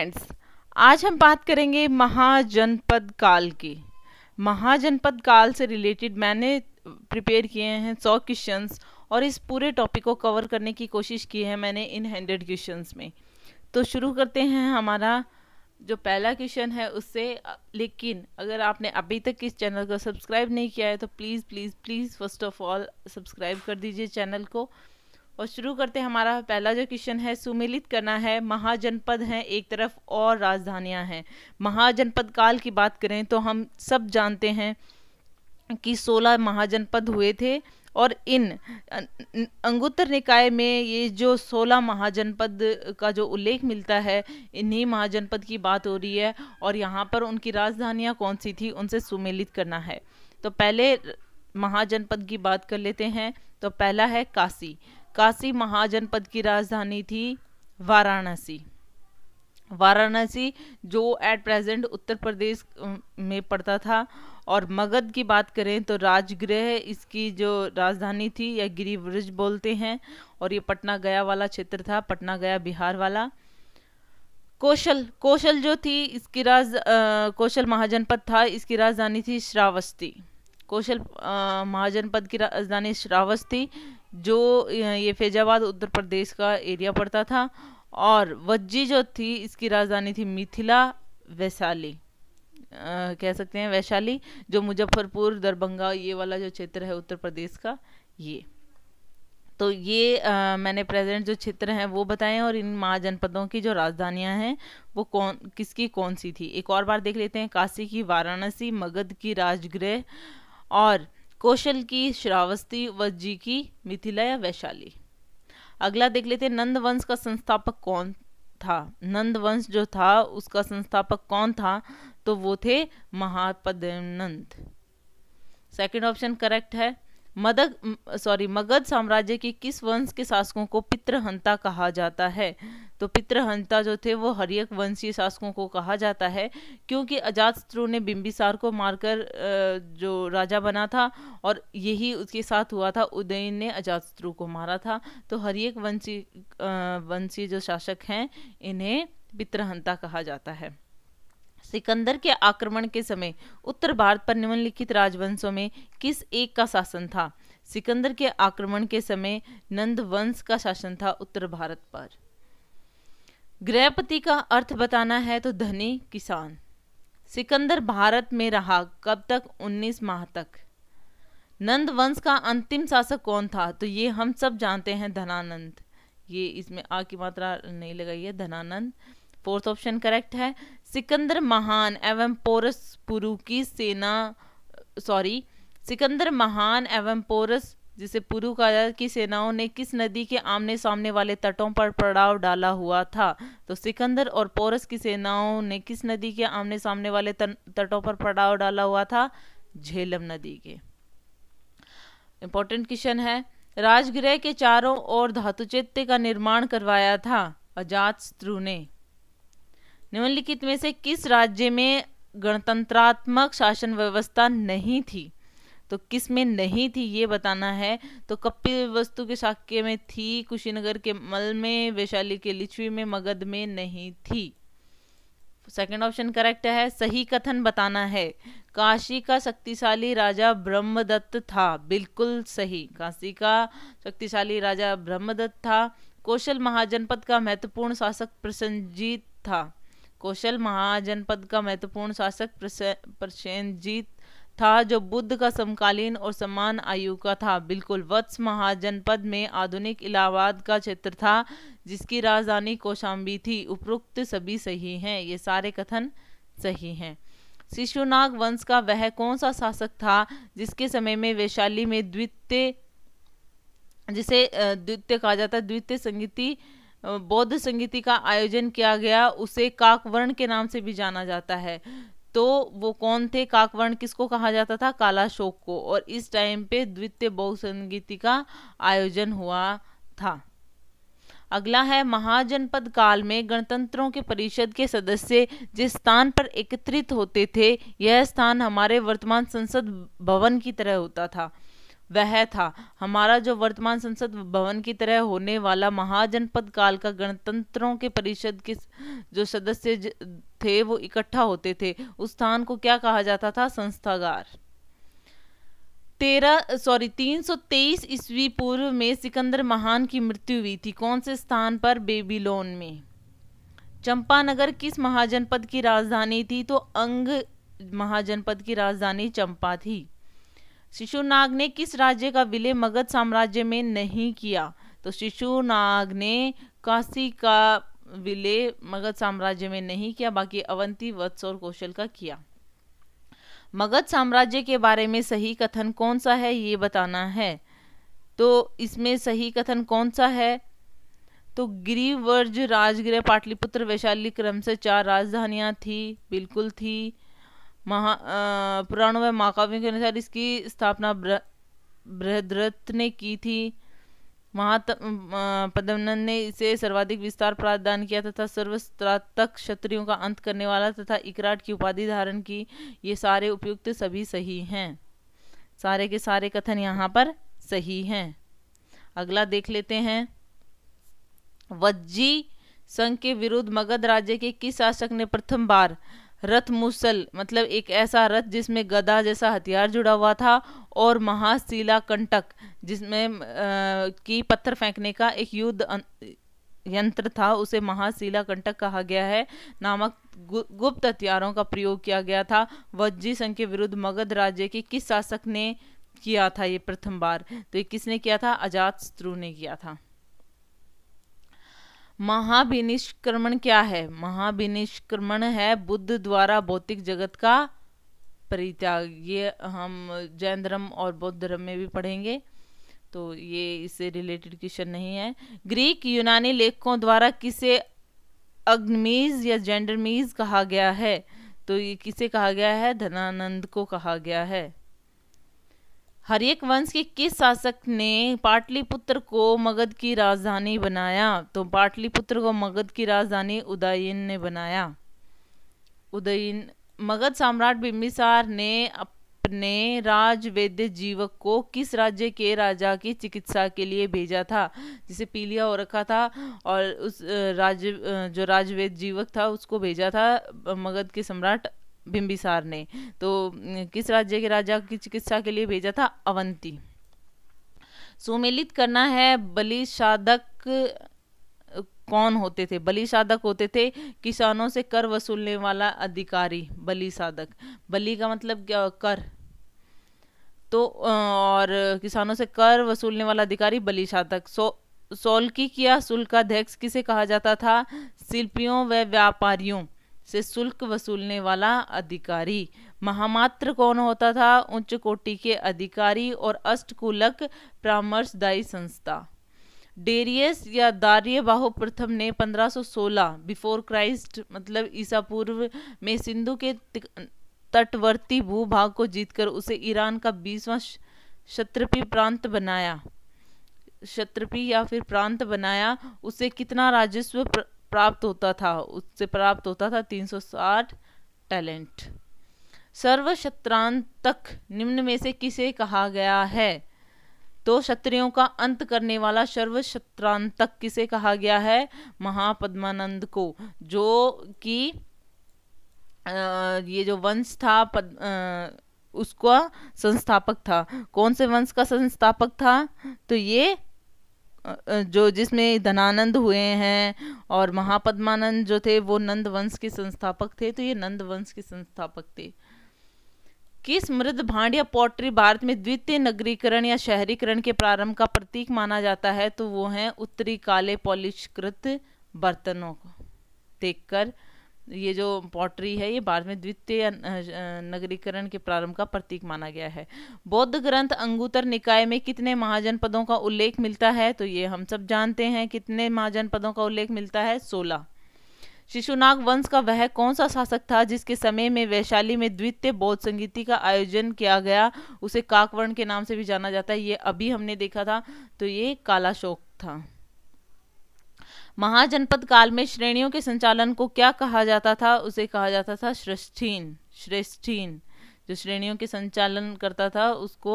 friends आज हम बात करेंगे महाजनपद काल की महाजनपद काल से रिलेटेड मैंने प्रिपेयर किए हैं सौ क्वेश्चंस और इस पूरे टॉपिक को कवर करने की कोशिश की है मैंने इन हंड्रेड क्वेश्चंस में तो शुरू करते हैं हमारा जो पहला क्वेश्चन है उससे लेकिन अगर आपने अभी तक इस चैनल को सब्सक्राइब नहीं किया है तो please please please first of all subscribe कर दीजिए चैनल को और शुरू करते हैं हमारा पहला जो क्वेश्चन है सुमिलित करना है महाजनपद हैं एक तरफ और राजधानियां हैं महाजनपद काल की बात करें तो हम सब जानते हैं कि 16 महाजनपद हुए थे और इन अं, अं, अंगुत्तर निकाय में ये जो 16 महाजनपद का जो उल्लेख मिलता है इन्हीं महाजनपद की बात हो रही है और यहाँ पर उनकी राजधानियाँ कौन सी थी उनसे सुमिलित करना है तो पहले महाजनपद की बात कर लेते हैं तो पहला है काशी काशी महाजनपद की राजधानी थी वाराणसी वाराणसी जो एट प्रेजेंट उत्तर प्रदेश में पड़ता था और मगध की बात करें तो राजगृह इसकी जो राजधानी थी या गिरिवृज बोलते हैं और ये पटना गया वाला क्षेत्र था पटना गया बिहार वाला कौशल कौशल जो थी इसकी राज आ, कौशल महाजनपद था इसकी राजधानी थी श्रावस्ती कौशल महाजनपद की राजधानी श्रावस्ती जो ये फैजाबाद उत्तर प्रदेश का एरिया पड़ता था और वज्जी जो थी इसकी राजधानी थी मिथिला वैशाली कह सकते हैं वैशाली जो मुजफ्फरपुर दरभंगा ये वाला जो क्षेत्र है उत्तर प्रदेश का ये तो ये आ, मैंने प्रेजेंट जो क्षेत्र हैं वो बताए और इन महाजनपदों की जो राजधानियां हैं वो कौन किसकी कौन सी थी एक और बार देख लेते हैं काशी की वाराणसी मगध की राजगृह और कौशल की श्रावस्ती जी की मिथिला या वैशाली अगला देख लेते हैं नंद वंश का संस्थापक कौन था नंद वंश जो था उसका संस्थापक कौन था तो वो थे महापदनंद सेकंड ऑप्शन करेक्ट है मदग सॉरी मगध साम्राज्य के किस वंश के शासकों को पितृहंता कहा जाता है तो पितृहंता जो थे वो हरियक वंशीय शासकों को कहा जाता है क्योंकि अजातशत्रु ने बिंबिसार को मारकर जो राजा बना था और यही उसके साथ हुआ था उदयन ने अजातशत्रु को मारा था तो हरियक वंशी वंशीय जो शासक हैं इन्हें पितृहंता कहा जाता है सिकंदर के आक्रमण के समय उत्तर भारत पर निम्नलिखित राजवंशों में किस एक का शासन था सिकंदर के आक्रमण के समय नंद वंश का शासन था उत्तर भारत पर गृहपति का अर्थ बताना है तो धनी किसान सिकंदर भारत में रहा कब तक 19 माह तक नंद वंश का अंतिम शासक कौन था तो ये हम सब जानते हैं धनानंद ये इसमें आ की मात्रा नहीं लगाई है धनानंद फोर्थ ऑप्शन करेक्ट है सिकंदर महान एवं पोरस पुरु की सेना सॉरी सिकंदर महान एवं पोरस जिसे पुरुकारा की सेनाओं ने किस नदी के आमने सामने वाले तटों पर पड़ाव डाला हुआ था तो सिकंदर और पोरस की सेनाओं ने किस नदी के आमने सामने वाले तटों पर पड़ाव डाला हुआ था झेलम नदी के इंपॉर्टेंट क्वेश्चन है राजगृह के चारों ओर धातुचित्य का निर्माण करवाया था अजात शत्रु ने निम्नलिखित में से किस राज्य में गणतंत्रात्मक शासन व्यवस्था नहीं थी तो किस में नहीं थी ये बताना है तो कपिल वस्तु के शाक्य में थी कुशीनगर के मल में वैशाली के लिच्छवी में मगध में नहीं थी सेकेंड ऑप्शन करेक्ट है सही कथन बताना है काशी का शक्तिशाली राजा ब्रह्मदत्त था बिल्कुल सही काशी का शक्तिशाली राजा ब्रह्मदत्त था कौशल महाजनपद का महत्वपूर्ण शासक प्रसन्नजीत था कौशल महाजनपद का महत्वपूर्ण शासक प्रसन्नजीत था जो बुद्ध का समकालीन और समान आयु का था बिल्कुल वत्स महाजनपद में आधुनिक इलाहाबाद का क्षेत्र था जिसकी राजधानी कौशाम्बी थी उपरोक्त सभी सही हैं ये सारे कथन सही हैं शिशुनाग वंश का वह कौन सा शासक था जिसके समय में वैशाली में द्वितीय जिसे द्वितीय कहा जाता है द्वितीय संगीति बौद्ध संगीति का आयोजन किया गया उसे काकवर्ण के नाम से भी जाना जाता है तो वो कौन थे काकवर्ण किसको कहा जाता था काला शोक को और इस टाइम पे द्वितीय बहुसंगीति का आयोजन हुआ था अगला है महाजनपद काल में गणतंत्रों के परिषद के सदस्य जिस स्थान पर एकत्रित होते थे यह स्थान हमारे वर्तमान संसद भवन की तरह होता था वह था हमारा जो वर्तमान संसद भवन की तरह होने वाला महाजनपद काल का गणतंत्रों के परिषद के जो सदस्य थे वो इकट्ठा होते थे उस स्थान को क्या कहा जाता था संस्थागार तेरह सॉरी तीन सौ तेईस ईस्वी पूर्व में सिकंदर महान की मृत्यु हुई थी कौन से स्थान पर बेबीलोन में चंपानगर किस महाजनपद की राजधानी थी तो अंग महाजनपद की राजधानी चंपा थी शिशुनाग ने किस राज्य का विलय मगध साम्राज्य में नहीं किया तो शिशुनाग ने काशी का विलय मगध साम्राज्य में नहीं किया बाकी अवंती वत्स और कौशल का किया मगध साम्राज्य के बारे में सही कथन कौन सा है ये बताना है तो इसमें सही कथन कौन सा है तो गिरिवर्ज राजगृह पाटलिपुत्र वैशाली क्रम से चार राजधानियां थी बिल्कुल थी महा पुराणों व महाकाव्यों के अनुसार इसकी स्थापना बृहद्रथ ने की थी महात पदमनन ने इसे सर्वाधिक विस्तार प्रदान किया तथा सर्वस्त्रातक क्षत्रियों का अंत करने वाला तथा इकराट की उपाधि धारण की ये सारे उपयुक्त सभी सही हैं सारे के सारे कथन यहाँ पर सही हैं अगला देख लेते हैं वज्जी संघ के विरुद्ध मगध राज्य के किस शासक ने प्रथम बार रथ मुसल मतलब एक ऐसा रथ जिसमें गदा जैसा हथियार जुड़ा हुआ था और महाशिला कंटक जिसमें की पत्थर फेंकने का एक युद्ध अं, यंत्र था उसे महाशिला कंटक कहा गया है नामक गु, गुप्त हथियारों का प्रयोग किया गया था वज्जी संघ के विरुद्ध मगध राज्य के किस शासक ने किया था ये प्रथम बार तो ये किसने किया था अजात शत्रु ने किया था महाभिनिष्क्रमण क्या है महाभिनिष्क्रमण है बुद्ध द्वारा भौतिक जगत का परित्याग ये हम जैन धर्म और बौद्ध धर्म में भी पढ़ेंगे तो ये इससे रिलेटेड क्वेश्चन नहीं है ग्रीक यूनानी लेखकों द्वारा किसे अग्निमीज या जेंडरमीज कहा गया है तो ये किसे कहा गया है धनानंद को कहा गया है हरेक वंश के किस शासक ने पाटलिपुत्र को मगध की राजधानी बनाया तो पाटलिपुत्र को मगध की राजधानी उदयन ने बनाया उदयन मगध सम्राट बिम्बिसार ने अपने राज वैद्य जीवक को किस राज्य के राजा की चिकित्सा के लिए भेजा था जिसे पीलिया हो रखा था और उस राज जो राजवेद जीवक था उसको भेजा था मगध के सम्राट बिंबिसार ने तो किस राज्य के राजा की चिकित्सा के लिए भेजा था अवंती सुमेलित करना है बलि कौन होते थे बलि साधक होते थे किसानों से कर वसूलने वाला अधिकारी बलि साधक बलि का मतलब क्या कर तो और किसानों से कर वसूलने वाला अधिकारी बलि साधक सो सोल्की किया शुल्काध्यक्ष किसे कहा जाता था शिल्पियों व व्यापारियों से शुल्क वसूलने वाला अधिकारी महामात्र कौन होता था उच्च कोटि के अधिकारी और अष्टकुलक परामर्शदायी संस्था डेरियस या दार्य बाहु प्रथम ने 1516 बिफोर क्राइस्ट मतलब ईसा पूर्व में सिंधु के तटवर्ती भूभाग को जीतकर उसे ईरान का बीसवां क्षत्रपी प्रांत बनाया क्षत्रपी या फिर प्रांत बनाया उसे कितना राजस्व प्र... प्राप्त होता था उससे प्राप्त होता था 360 टैलेंट सर्वशत्रांत तक निम्न में से किसे कहा गया है तो क्षत्रियों का अंत करने वाला सर्वशत्रांतक किसे कहा गया है महापद्मानंद को जो कि ये जो वंश था पद, आ, उसका संस्थापक था कौन से वंश का संस्थापक था तो ये जो जिसमें धनानंद हुए हैं और महापद्मानंद जो थे वो नंद वंश के संस्थापक थे तो ये नंद वंश के संस्थापक थे किस मृद भांड या पोट्री भारत में द्वितीय नगरीकरण या शहरीकरण के प्रारंभ का प्रतीक माना जाता है तो वो है उत्तरी काले पॉलिशकृत बर्तनों को देखकर ये जो पॉटरी है ये बारहवें द्वितीय नगरीकरण के प्रारंभ का प्रतीक माना गया है बौद्ध ग्रंथ अंगूतर निकाय में कितने महाजनपदों का उल्लेख मिलता है तो ये हम सब जानते हैं कितने महाजनपदों का उल्लेख मिलता है सोलह शिशुनाग वंश का वह कौन सा शासक था जिसके समय में वैशाली में द्वितीय बौद्ध संगीति का आयोजन किया गया उसे काकवर्ण के नाम से भी जाना जाता है ये अभी हमने देखा था तो ये कालाशोक था महाजनपद काल में श्रेणियों के संचालन को क्या कहा जाता था उसे कहा जाता था श्रेष्ठीन श्रेष्ठीन जो श्रेणियों के संचालन करता था उसको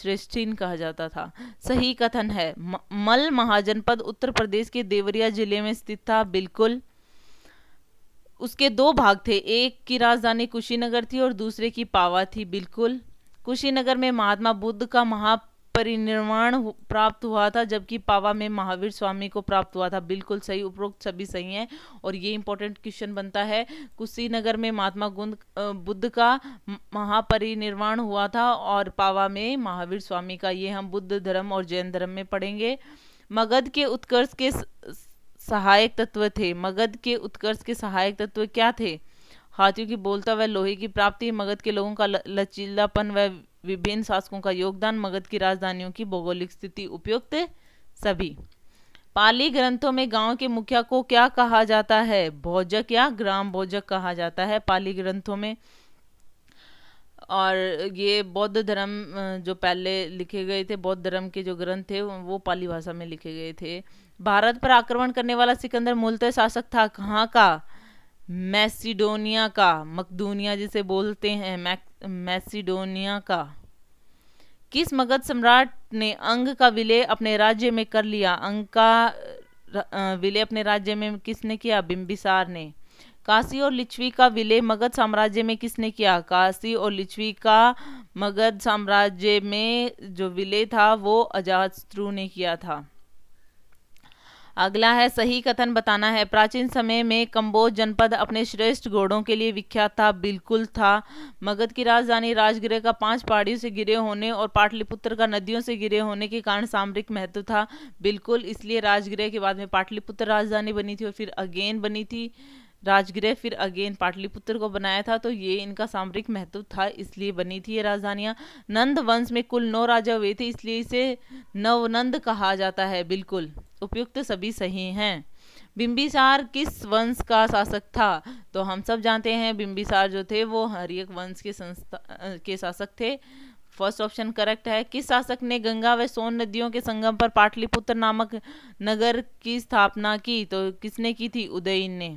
श्रेष्ठीन कहा जाता था सही कथन है म, मल महाजनपद उत्तर प्रदेश के देवरिया जिले में स्थित था बिल्कुल उसके दो भाग थे एक की राजधानी कुशीनगर थी और दूसरे की पावा थी बिल्कुल कुशीनगर में महात्मा बुद्ध का महा परिनिर्वाण प्राप्त हुआ था जबकि पावा में महावीर स्वामी को प्राप्त हुआ था बिल्कुल सही उपरोक्त सभी सही हैं और ये इंपॉर्टेंट क्वेश्चन बनता है कुशीनगर में महात्मा बुद्ध का महापरिनिर्वाण हुआ था और पावा में महावीर स्वामी का ये हम बुद्ध धर्म और जैन धर्म में पढ़ेंगे मगध के उत्कर्ष के सहायक तत्व थे मगध के उत्कर्ष के सहायक तत्व क्या थे हाथियों की बोलता व लोहे की प्राप्ति मगध के लोगों का लचीलापन व विभिन्न शासकों का योगदान मगध की राजधानियों की भौगोलिक स्थिति उपयुक्त सभी पाली ग्रंथों में गांव के मुखिया को क्या कहा जाता है भोजक या ग्राम भोजक कहा जाता है पाली ग्रंथों में और ये बौद्ध धर्म जो पहले लिखे गए थे बौद्ध धर्म के जो ग्रंथ थे वो पाली भाषा में लिखे गए थे भारत पर आक्रमण करने वाला सिकंदर मूलतः शासक था कहाँ का मैसिडोनिया का मकदूनिया जिसे बोलते हैं मैसिडोनिया का किस मगध सम्राट ने अंग का विलय अपने राज्य में कर लिया अंग का विलय अपने राज्य में किसने किया बिम्बिसार ने काशी और लिच्छवी का विलय मगध साम्राज्य में किसने किया काशी और लिच्छवी का मगध साम्राज्य में जो विलय था वो अजातश्रु ने किया था अगला है सही कथन बताना है प्राचीन समय में कम्बोज जनपद अपने श्रेष्ठ घोड़ों के लिए विख्यात था बिल्कुल था मगध की राजधानी राजगिरह का पांच पहाड़ियों से गिरे होने और पाटलिपुत्र का नदियों से गिरे होने के कारण सामरिक महत्व था बिल्कुल इसलिए राजगिरह के बाद में पाटलिपुत्र राजधानी बनी थी और फिर अगेन बनी थी राजगृह फिर अगेन पाटलिपुत्र को बनाया था तो ये इनका सामरिक महत्व था इसलिए बनी थी ये राजधानियाँ नंद वंश में कुल नौ राजा हुए थे इसलिए इसे नवनंद कहा जाता है बिल्कुल उपयुक्त सभी सही हैं बिम्बिसार किस वंश का शासक था तो हम सब जानते हैं बिम्बिसार जो थे वो हरियक वंश के संस्था के शासक थे फर्स्ट ऑप्शन करेक्ट है किस शासक ने गंगा व सोन नदियों के संगम पर पाटलिपुत्र नामक नगर की स्थापना की तो किसने की थी उदयन ने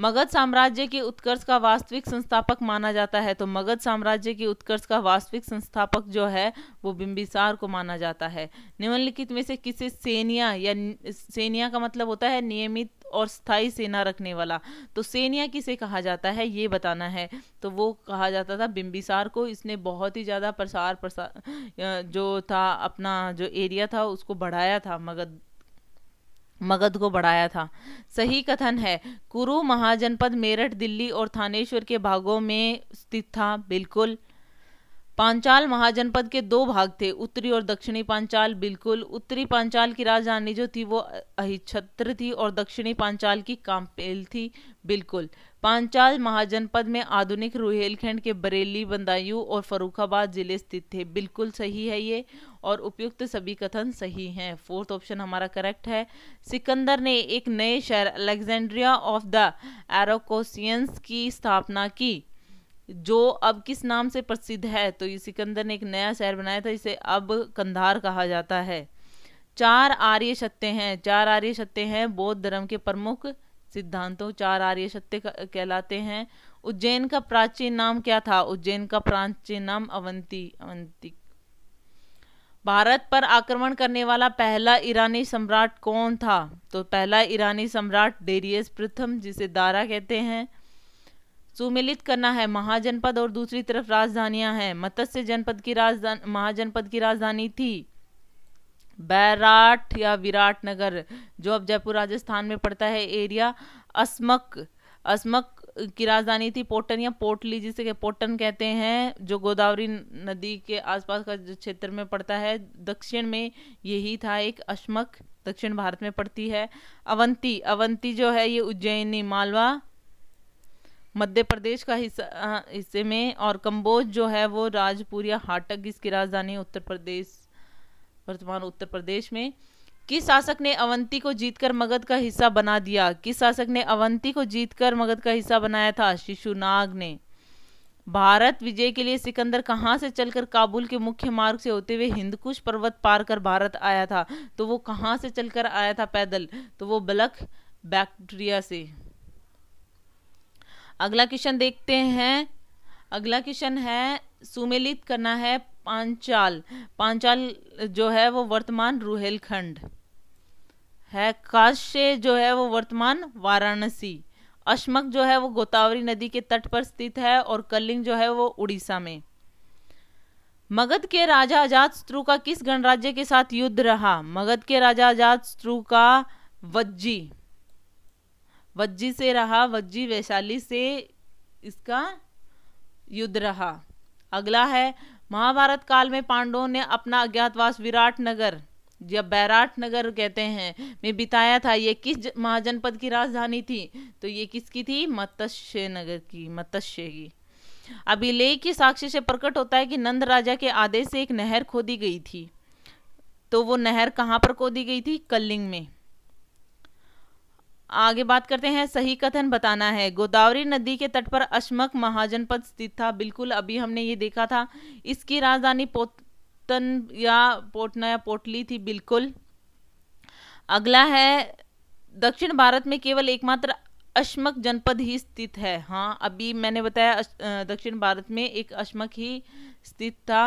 मगध साम्राज्य के उत्कर्ष का वास्तविक संस्थापक माना जाता है तो मगध साम्राज्य के उत्कर्ष का वास्तविक संस्थापक जो है वो बिंबिसार को माना जाता है निम्नलिखित में से किसे सेनिया या सेनिया का मतलब होता है नियमित और स्थायी सेना रखने वाला तो सेनिया किसे कहा जाता है ये बताना है तो वो कहा जाता था बिंबिसार को इसने बहुत ही ज़्यादा प्रसार प्रसार जो था अपना जो एरिया था उसको बढ़ाया था मगध मगध को बढ़ाया था सही कथन है कुरु महाजनपद मेरठ दिल्ली और थानेश्वर के भागों में स्थित था बिल्कुल पांचाल महाजनपद के दो भाग थे उत्तरी और दक्षिणी पांचाल बिल्कुल उत्तरी पांचाल की राजधानी जो थी वो अहिछत्र थी और दक्षिणी पांचाल की कामपेल थी बिल्कुल पांचाल महाजनपद में आधुनिक रुहेलखंड के बरेली बंदायू और फरुखाबाद जिले स्थित थे बिल्कुल सही है ये और उपयुक्त सभी कथन सही हैं फोर्थ ऑप्शन हमारा करेक्ट है सिकंदर ने एक नए शहर अलेक्जेंड्रिया ऑफ द एरोकोसियंस की स्थापना की जो अब किस नाम से प्रसिद्ध है तो ये सिकंदर ने एक नया शहर बनाया था इसे अब कंधार कहा जाता है चार आर्य सत्य हैं चार आर्य सत्य हैं बौद्ध धर्म के प्रमुख सिद्धांतों चार आर्य सत्य कहलाते हैं उज्जैन का प्राचीन नाम क्या था उज्जैन का प्राचीन नाम अवंती अवंती भारत पर आक्रमण करने वाला पहला ईरानी सम्राट कौन था तो पहला ईरानी सम्राट डेरियस प्रथम जिसे दारा कहते हैं सुमिलित करना है महाजनपद और दूसरी तरफ राजधानियां हैं मत्स्य जनपद की राजधानी महाजनपद की राजधानी थी बैराट या विराट नगर जो अब जयपुर राजस्थान में पड़ता है एरिया अस्मक अस्मक की राजधानी थी पोटन या पोटली जिसे पोटन कहते हैं जो गोदावरी नदी के आसपास का क्षेत्र में पड़ता है दक्षिण में यही था एक अस्मक दक्षिण भारत में पड़ती है अवंती अवंती जो है ये उज्जैनी मालवा मध्य प्रदेश का हिस्सा हिस्से में और कम्बोज जो है वो राजपुरिया हाटक इसकी राजधानी उत्तर प्रदेश वर्तमान उत्तर प्रदेश में किस शासक ने अवंती को जीतकर मगध का हिस्सा बना दिया किस शासक ने अवंती को जीतकर मगध का हिस्सा बनाया था शिशुनाग ने भारत विजय के लिए सिकंदर कहाँ से चलकर काबुल के मुख्य मार्ग से होते हुए हिंदकुश पर्वत पार कर भारत आया था तो वो कहाँ से चलकर आया था पैदल तो वो बलख बैक्टीरिया से अगला क्वेश्चन देखते हैं अगला क्वेश्चन है सुमेलित करना है पांचाल पांचाल जो है वो वर्तमान रुहेलखंड है काश्य जो है वो वर्तमान वाराणसी अश्मक जो है वो गोतावरी नदी के तट पर स्थित है और कलिंग जो है वो उड़ीसा में मगध के राजा आजाद शत्रु का किस गणराज्य के साथ युद्ध रहा मगध के राजा आजाद शत्रु का वज्जी वज्जी से रहा वज्जी वैशाली से इसका युद्ध रहा अगला है महाभारत काल में पांडवों ने अपना अज्ञातवास विराट नगर या बैराट नगर कहते हैं में बिताया था ये किस महाजनपद की राजधानी थी तो ये किसकी थी मत्स्य नगर की मत्स्य की अभिलेख की साक्षी से प्रकट होता है कि नंद राजा के आदेश से एक नहर खोदी गई थी तो वो नहर कहाँ पर खोदी गई थी कलिंग में आगे बात करते हैं सही कथन बताना है गोदावरी नदी के तट पर अशमक महाजनपद स्थित था बिल्कुल अभी हमने ये देखा था इसकी राजधानी पोतन या पोटना या पोटली थी बिल्कुल अगला है दक्षिण भारत में केवल एकमात्र अशमक जनपद ही स्थित है हाँ अभी मैंने बताया दक्षिण भारत में एक अशमक ही स्थित था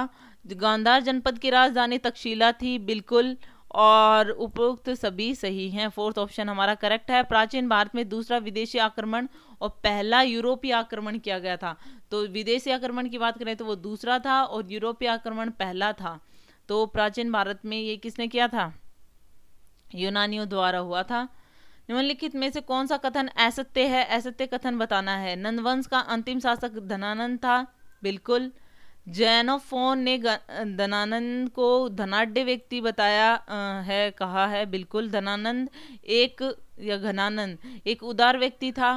गांधार जनपद की राजधानी तक्षशिला थी बिल्कुल और उपरोक्त सभी सही हैं फोर्थ ऑप्शन हमारा करेक्ट है प्राचीन भारत में दूसरा विदेशी आक्रमण और पहला यूरोपीय आक्रमण किया गया था तो विदेशी आक्रमण की बात करें तो वो दूसरा था और यूरोपीय आक्रमण पहला था तो प्राचीन भारत में ये किसने किया था यूनानियों द्वारा हुआ था निम्नलिखित में से कौन सा कथन असत्य है असत्य कथन बताना है नंदवंश का अंतिम शासक धनानंद था बिल्कुल जैनोफोन ने धनानंद को धनाढ़ व्यक्ति बताया है कहा है बिल्कुल धनानंद एक या घनानंद एक उदार व्यक्ति था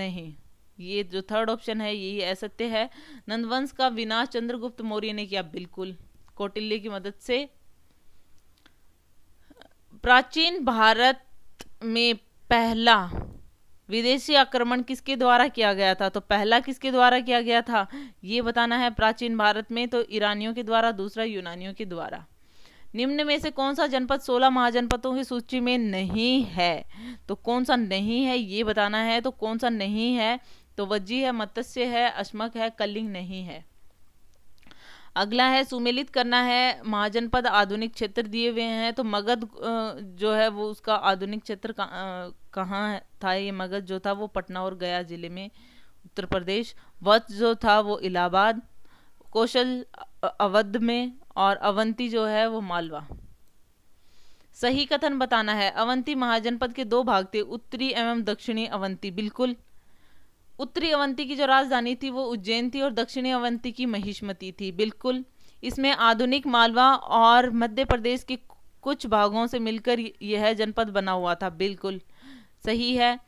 नहीं ये जो थर्ड ऑप्शन है यही असत्य है नंदवंश का विनाश चंद्रगुप्त मौर्य ने किया बिल्कुल कौटिल्य की मदद से प्राचीन भारत में पहला विदेशी आक्रमण किसके द्वारा किया गया था तो पहला किसके द्वारा किया गया था ये बताना है प्राचीन भारत में तो ईरानियों के द्वारा दूसरा यूनानियों के द्वारा निम्न में से कौन सा जनपद सोलह महाजनपदों की सूची में नहीं है तो कौन सा नहीं है ये बताना है तो कौन सा नहीं है तो वज्जी है मत्स्य है अश्मक है कलिंग नहीं है अगला है सुमेलित करना है महाजनपद आधुनिक क्षेत्र दिए हुए हैं तो मगध जो है वो उसका आधुनिक क्षेत्र कहाँ था ये मगध जो था वो पटना और गया जिले में उत्तर प्रदेश वध जो था वो इलाहाबाद कौशल अवध में और अवंती जो है वो मालवा सही कथन बताना है अवंती महाजनपद के दो भाग थे उत्तरी एवं दक्षिणी अवंती बिल्कुल उत्तरी अवंती की जो राजधानी थी वो उज्जैन थी और दक्षिणी अवंती की महिष्मती थी बिल्कुल इसमें आधुनिक मालवा और मध्य प्रदेश के कुछ भागों से मिलकर यह जनपद बना हुआ था बिल्कुल सही है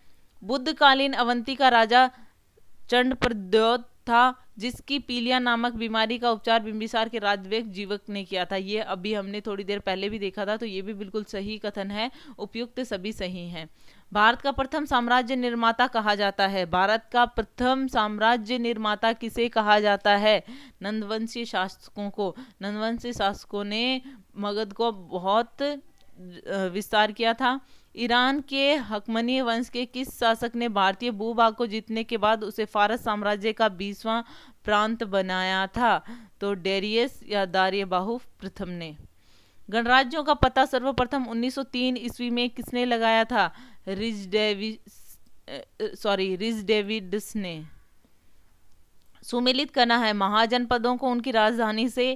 बुद्धकालीन अवंती का राजा चंड प्रद्योत था जिसकी पीलिया नामक बीमारी का उपचार बिंबिसार के राजवेग जीवक ने किया था ये अभी हमने थोड़ी देर पहले भी देखा था तो ये भी बिल्कुल सही कथन है उपयुक्त सभी सही हैं भारत का प्रथम साम्राज्य निर्माता कहा जाता है भारत का प्रथम साम्राज्य निर्माता किसे कहा जाता है नंदवंशी शासकों को नंदवंशी शासकों ने मगध को बहुत विस्तार किया था ईरान के हकमनी वंश के किस शासक ने भारतीय भूभाग को जीतने के बाद उसे फारस साम्राज्य का बीसवां प्रांत बनाया था तो डेरियस या दारियबाहू प्रथम ने गणराज्यों का पता सर्वप्रथम 1903 ईस्वी में किसने लगाया था Reece Davis sorry Reece Davids ने सुमिलित करना है महाजनपदों को उनकी राजधानी से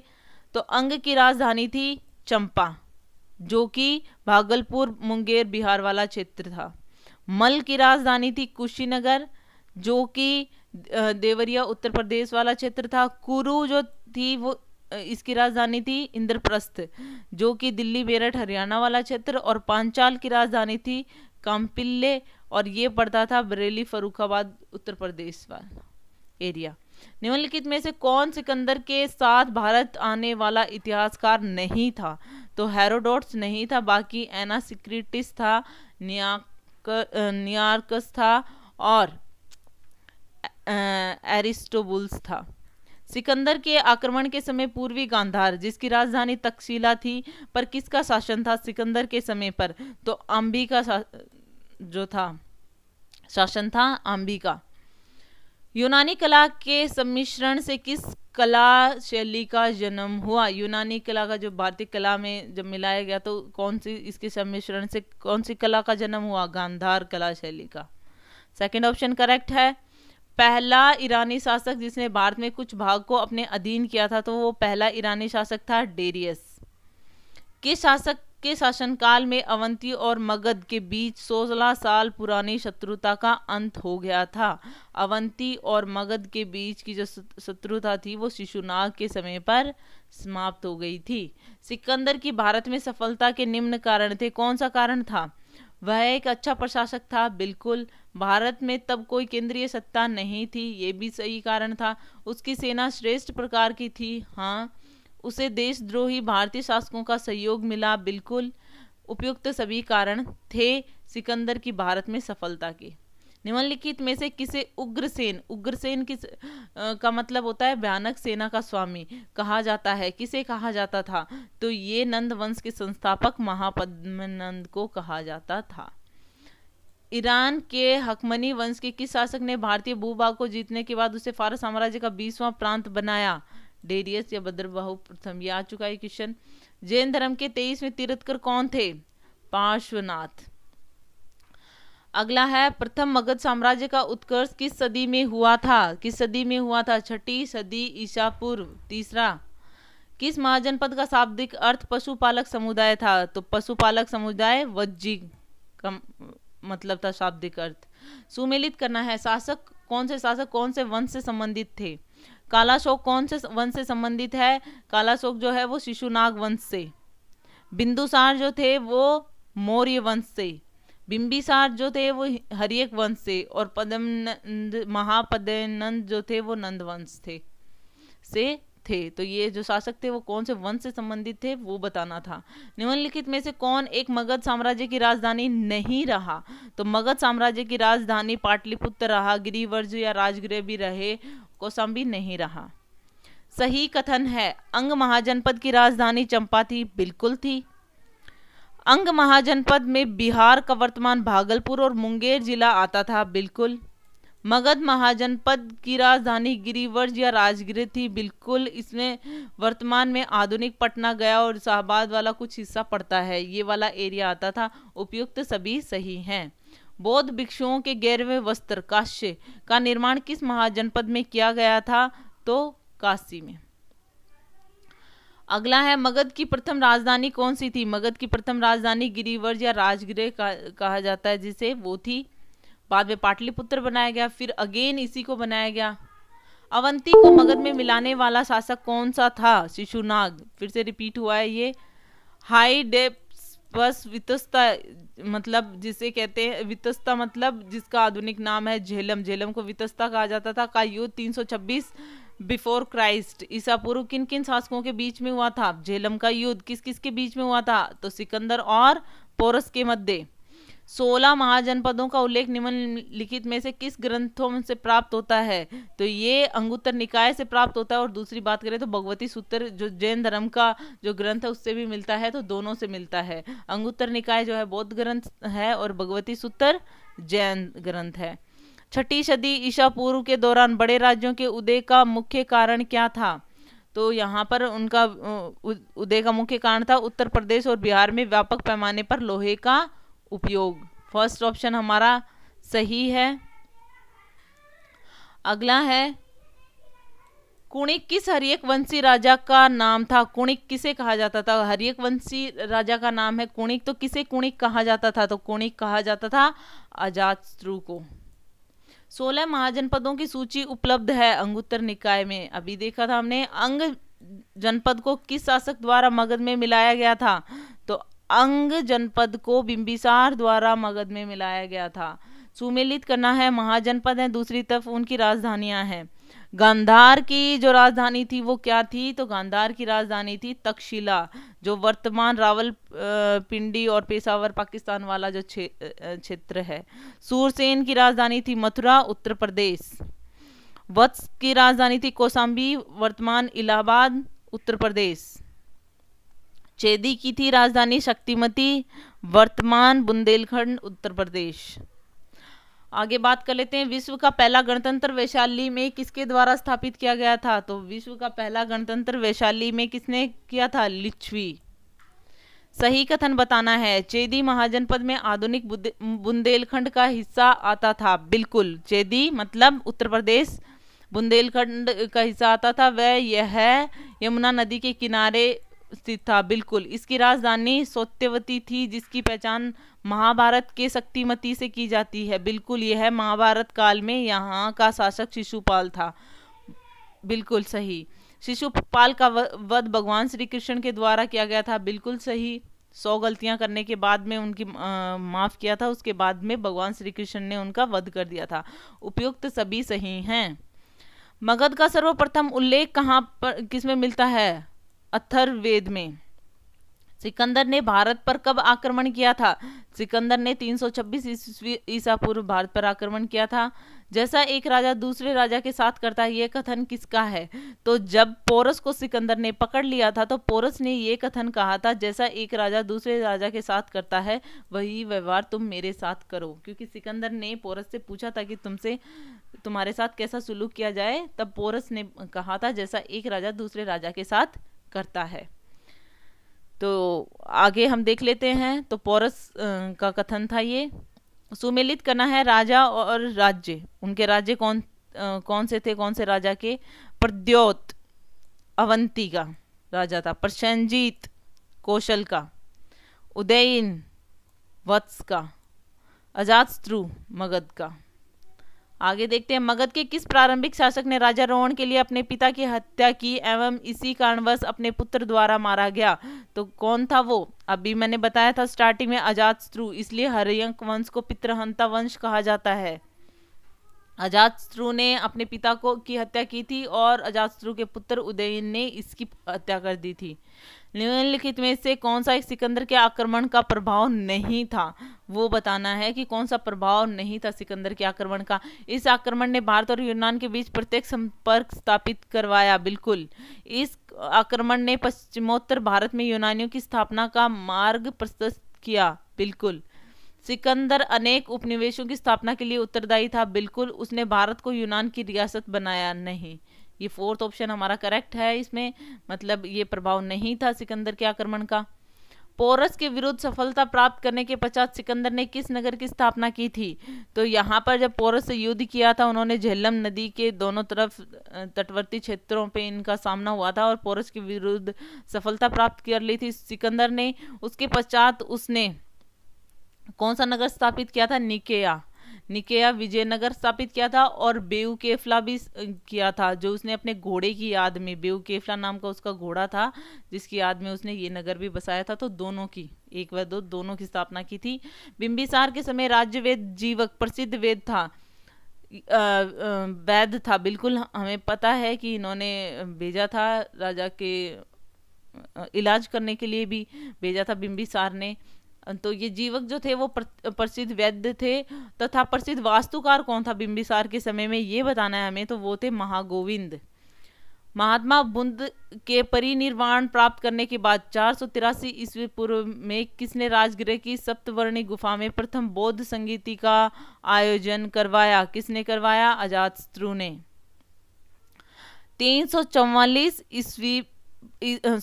तो अंग की राजधानी थी चंपा जो कि भागलपुर मुंगेर बिहार वाला क्षेत्र था मल की राजधानी थी कुशीनगर जो कि देवरिया उत्तर प्रदेश वाला क्षेत्र था कुरु जो थी वो इसकी राजधानी थी इंद्रप्रस्थ जो कि दिल्ली मेरठ हरियाणा वाला क्षेत्र और पांचाल की राजधानी थी कामपिल्ले और ये पड़ता था बरेली फरुखाबाद उत्तर प्रदेश वाला एरिया निम्नलिखित में से कौन सिकंदर के साथ भारत आने वाला इतिहासकार नहीं था तो हेरोडोट्स नहीं था बाकी एना सिक्रिटिस था नियाक था और एरिस्टोबुल्स था सिकंदर के आक्रमण के समय पूर्वी गांधार जिसकी राजधानी तक्षशिला थी पर किसका शासन था सिकंदर के समय पर तो आम्बी का जो था शासन था अम्बी का यूनानी कला के सम्मिश्रण से किस कला शैली का जन्म हुआ यूनानी कला का जो भारतीय कला में जब मिलाया गया तो कौन सी इसके सम्मिश्रण से कौन सी कला का जन्म हुआ गांधार कला शैली का सेकंड ऑप्शन करेक्ट है पहला ईरानी शासक जिसने भारत में कुछ भाग को अपने अधीन किया था तो वो पहला ईरानी शासक था डेरियस किस शासक के शासनकाल में अवंती और मगध के बीच 16 साल पुरानी शत्रुता का अंत हो गया था अवंती और मगध के बीच की जो शत्रुता थी वो शिशुनाग के समय पर समाप्त हो गई थी सिकंदर की भारत में सफलता के निम्न कारण थे कौन सा कारण था वह एक अच्छा प्रशासक था बिल्कुल भारत में तब कोई केंद्रीय सत्ता नहीं थी ये भी सही कारण था उसकी सेना श्रेष्ठ प्रकार की थी हाँ उसे देशद्रोही भारतीय शासकों का सहयोग मिला बिल्कुल उपयुक्त सभी कारण थे सिकंदर की भारत में सफलता के निम्नलिखित में से किसे उग्रसेन उग्रसेन किस आ, का मतलब होता है भयानक सेना का स्वामी कहा जाता है किसे कहा जाता था तो ये नंद वंश के संस्थापक महापद्मनंद को कहा जाता था ईरान के हकमनी वंश के किस शासक ने भारतीय भूभाग को जीतने के बाद उसे फारस साम्राज्य का बीसवां प्रांत बनाया डेरियस या भद्रबाहु प्रथम यह आ चुका है क्वेश्चन जैन धर्म के तेईसवें तीर्थकर कौन थे पार्श्वनाथ अगला है प्रथम मगध साम्राज्य का उत्कर्ष किस सदी में हुआ था किस सदी में हुआ था छठी सदी ईसा पूर्व तीसरा किस महाजनपद का शाब्दिक अर्थ पशुपालक समुदाय था तो पशुपालक समुदाय वज्जी का मतलब था शाब्दिक अर्थ सुमेलित करना है शासक कौन से शासक कौन से वंश से संबंधित थे काला शोक कौन से वंश से संबंधित है काला शोक जो है वो शिशुनाग वंश से बिंदुसार जो थे वो मौर्य वंश से बिम्बिसार जो थे वो हरियक वंश से और पदम महापदनंद जो थे वो नंद वंश थे से थे तो ये जो शासक थे वो कौन से वंश से संबंधित थे वो बताना था निम्नलिखित में से कौन एक मगध साम्राज्य की राजधानी नहीं रहा तो मगध साम्राज्य की राजधानी पाटलिपुत्र रहा गिरिवर्ज या राजगृह भी रहे भी नहीं रहा सही कथन है अंग महाजनपद की राजधानी चंपा थी बिल्कुल थी अंग महाजनपद में बिहार का वर्तमान भागलपुर और मुंगेर जिला आता था बिल्कुल मगध महाजनपद की राजधानी गिरिवर्ज या राजगिर थी बिल्कुल इसमें वर्तमान में आधुनिक पटना गया और शाहबाद वाला कुछ हिस्सा पड़ता है ये वाला एरिया आता था उपयुक्त सभी सही हैं बौद्ध भिक्षुओं के ग्यारहवें वस्त्र काश्य का निर्माण किस महाजनपद में किया गया था तो काशी में अगला है मगध की प्रथम राजधानी कौन सी थी मगध की प्रथम राजधानी गिरिवर या राजगिरह कहा जाता है जिसे वो थी बाद में पाटलिपुत्र बनाया गया फिर अगेन इसी को बनाया गया अवंती को मगध में मिलाने वाला शासक कौन सा था शिशुनाग फिर से रिपीट हुआ है ये हाई डेपस वितस्ता मतलब जिसे कहते हैं वितस्ता मतलब जिसका आधुनिक नाम है झेलम झेलम को वितस्ता कहा जाता था का युद्ध तीन बिफोर क्राइस्ट ईसा पूर्व किन किन शासकों के बीच में हुआ था झेलम का युद्ध किस किस के बीच में हुआ था तो सिकंदर और पोरस के मध्य सोलह महाजनपदों का उल्लेख निम्नलिखित में से किस ग्रंथों से प्राप्त होता है तो ये अंगुत्तर निकाय से प्राप्त होता है और दूसरी बात करें तो भगवती सूत्र जो जैन धर्म का जो ग्रंथ है उससे भी मिलता है तो दोनों से मिलता है अंगुत्तर निकाय जो है बौद्ध ग्रंथ है और भगवती सूत्र जैन ग्रंथ है छठी सदी ईसा पूर्व के दौरान बड़े राज्यों के उदय का मुख्य कारण क्या था तो यहाँ पर उनका उदय का मुख्य कारण था उत्तर प्रदेश और बिहार में व्यापक पैमाने पर लोहे का उपयोग फर्स्ट ऑप्शन हमारा सही है अगला है कुणिक किस हरियक वंशी राजा का नाम था कुणिक किसे कहा जाता था हरियक वंशी राजा का नाम है कुणिक तो किसे कुणिक कहा जाता था तो कुणिक कहा जाता था अजात को सोलह महाजनपदों की सूची उपलब्ध है अंगुत्तर निकाय में अभी देखा था हमने अंग जनपद को किस शासक द्वारा मगध में मिलाया गया था तो अंग जनपद को बिंबिसार द्वारा मगध में मिलाया गया था सुमेलित करना है महाजनपद है दूसरी तरफ उनकी राजधानियां हैं गांधार की जो राजधानी थी वो क्या थी तो गांधार की राजधानी थी तक्षशिला जो वर्तमान रावल पिंडी और पेशावर पाकिस्तान वाला जो क्षेत्र है सूरसेन की राजधानी थी मथुरा उत्तर प्रदेश वत्स की राजधानी थी कोसाम्बी वर्तमान इलाहाबाद उत्तर प्रदेश चेदी की थी राजधानी शक्तिमती वर्तमान बुंदेलखंड उत्तर प्रदेश आगे बात कर लेते हैं विश्व का पहला गणतंत्र वैशाली में किसके द्वारा स्थापित किया गया था तो विश्व का पहला गणतंत्र वैशाली में किसने किया था लिच्छवी सही कथन बताना है चेदी महाजनपद में आधुनिक बुंदेलखंड का हिस्सा आता था बिल्कुल चेदी मतलब उत्तर प्रदेश बुंदेलखंड का हिस्सा आता था वह यह यमुना नदी के किनारे स्थित था बिल्कुल इसकी राजधानी सत्यवती थी जिसकी पहचान महाभारत के शक्तिमती से की जाती है बिल्कुल यह महाभारत काल में यहाँ का शासक शिशुपाल था बिल्कुल सही शिशुपाल का वध भगवान श्री कृष्ण के द्वारा किया गया था बिल्कुल सही सौ गलतियां करने के बाद में उनकी माफ़ किया था उसके बाद में भगवान श्री कृष्ण ने उनका वध कर दिया था उपयुक्त सभी सही हैं मगध का सर्वप्रथम उल्लेख कहाँ पर किसमें मिलता है अथर्वेद में सिकंदर ने भारत पर कब आक्रमण किया था सिकंदर ने 326 ईस्वी ईसा पूर्व भारत पर आक्रमण किया था जैसा एक राजा दूसरे राजा के साथ करता है यह कथन किसका है तो जब पोरस को सिकंदर ने पकड़ लिया था तो पोरस ने यह कथन कहा था जैसा एक राजा दूसरे राजा के साथ करता है वही व्यवहार तुम मेरे साथ करो क्योंकि सिकंदर ने पोरस से पूछा था कि तुमसे तुम्हारे साथ कैसा सुलूक किया जाए तब पोरस ने कहा था जैसा एक राजा दूसरे राजा के साथ करता है तो आगे हम देख लेते हैं तो पौरस का कथन था ये सुमेलित करना है राजा और राज्य उनके राज्य कौन कौन से थे कौन से राजा के प्रद्योत अवंती का राजा था प्रशंजीत कौशल का उदयन वत्स का अजातस्त्रु मगध का आगे देखते हैं मगध के किस प्रारंभिक शासक ने राजा रोहन के लिए अपने पिता की हत्या की एवं इसी कारणवश अपने पुत्र द्वारा मारा गया तो कौन था वो अभी मैंने बताया था स्टार्टिंग में अजात इसलिए हरियंक वंश को पितृहंता वंश कहा जाता है अजातशत्रु ने अपने पिता को की हत्या की थी और अजातशत्रु के पुत्र उदयन ने इसकी हत्या कर दी थी निम्नलिखित में से कौन सा एक सिकंदर के आक्रमण का प्रभाव नहीं था वो बताना है कि कौन सा प्रभाव नहीं था सिकंदर के आक्रमण का इस आक्रमण ने भारत और यूनान के बीच प्रत्येक संपर्क स्थापित करवाया बिल्कुल इस आक्रमण ने पश्चिमोत्तर भारत में यूनानियों की स्थापना का मार्ग प्रशस्त किया बिल्कुल सिकंदर अनेक उपनिवेशों की स्थापना के लिए उत्तरदायी था बिल्कुल उसने भारत को यूनान की रियासत बनाया नहीं ये फोर्थ ऑप्शन हमारा करेक्ट है इसमें मतलब ये प्रभाव नहीं था सिकंदर के आक्रमण का पोरस के विरुद्ध सफलता प्राप्त करने के पश्चात सिकंदर ने किस नगर की स्थापना की थी तो यहाँ पर जब पोरस से युद्ध किया था उन्होंने झेलम नदी के दोनों तरफ तटवर्ती क्षेत्रों पे इनका सामना हुआ था और पोरस के विरुद्ध सफलता प्राप्त कर ली थी सिकंदर ने उसके पश्चात उसने कौन सा नगर स्थापित किया था निकेया निकेया विजयनगर स्थापित किया था और बेऊ केफला भी किया था जो उसने अपने घोड़े की याद में बेऊ केफला नाम का उसका घोड़ा था जिसकी याद में उसने ये नगर भी बसाया था तो दोनों की एक व दो दोनों की स्थापना की थी बिंबिसार के समय राज्य वेद जीवक प्रसिद्ध वेद था वैध था बिल्कुल हमें पता है कि इन्होंने भेजा था राजा के इलाज करने के लिए भी भेजा था बिंबिसार ने अं, तो ये जीवक जो थे वो प्रसिद्ध वैद्य थे तथा प्रसिद्ध वास्तुकार कौन था बिंबिसार के समय में ये बताना है हमें तो वो थे महागोविंद महात्मा बुद्ध के परिनिर्वाण प्राप्त करने के बाद चार सौ तिरासी ईस्वी पूर्व में किसने राजगृह की सप्तवर्णी गुफा में प्रथम बौद्ध संगीति का आयोजन करवाया किसने करवाया अजातशत्रु ने तीन सौ चौवालीस ईस्वी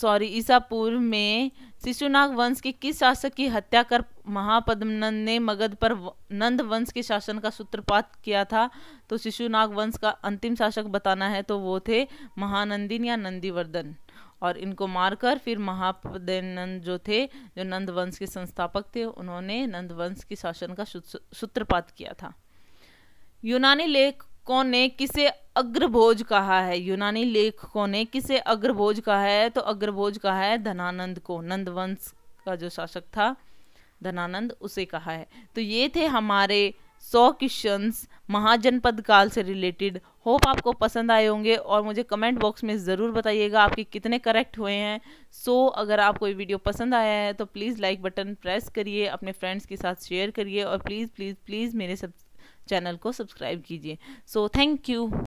सॉरी ईसा पूर्व में शिशुनाग वंश के किस शासक की हत्या कर महापद्मनंद ने मगध पर नंद वंश के शासन का सूत्रपात किया था तो शिशुनाग वंश का अंतिम शासक बताना है तो वो थे महानंदिन या नंदीवर्धन और इनको मारकर फिर महापदेनंद जो थे जो नंद वंश के संस्थापक थे उन्होंने नंद वंश के शासन का सूत्रपात किया था यूनानी लेख लेखकों ने किसे अग्रभोज कहा है यूनानी लेखकों ने किसे अग्रभोज कहा है तो अग्रभोज कहा है धनानंद को नंदवंश का जो शासक था धनानंद उसे कहा है तो ये थे हमारे सौ क्वेश्चन महाजनपद काल से रिलेटेड होप आपको पसंद आए होंगे और मुझे कमेंट बॉक्स में ज़रूर बताइएगा आपके कितने करेक्ट हुए हैं सो so, अगर आपको ये वीडियो पसंद आया है तो प्लीज़ लाइक बटन प्रेस करिए अपने फ्रेंड्स के साथ शेयर करिए और प्लीज़ प्लीज़ प्लीज़ मेरे सब चैनल को सब्सक्राइब कीजिए सो थैंक यू